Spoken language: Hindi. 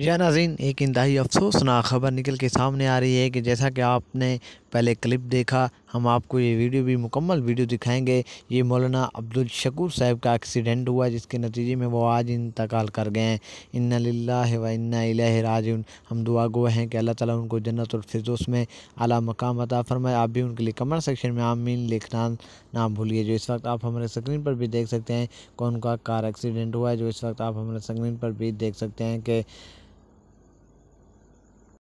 या नाजीन एक इंतहाई अफसोसनाक ख़बर निकल के सामने आ रही है कि जैसा कि आपने पहले क्लिप देखा हम आपको ये वीडियो भी मुकम्मल वीडियो दिखाएंगे ये मौलाना अब्दुल शकूर साहब का एक्सीडेंट हुआ जिसके नतीजे में वो आज इंतकाल कर गए हैं इन्ना लाला व इन्ना राज हम दुआ गो हैं कि अल्लाह ताला उनको जन्नत और फिरदोस में आला मकाम अता फरमाए आप भी उनके लिए कमेंट सेक्शन में आमीन लिखना ना भूलिए जो इस वक्त आप हमारे स्क्रीन पर भी देख सकते हैं कौन का कार एक्सीडेंट हुआ है जो इस वक्त आप हमारे स्क्रीन पर भी देख सकते हैं कि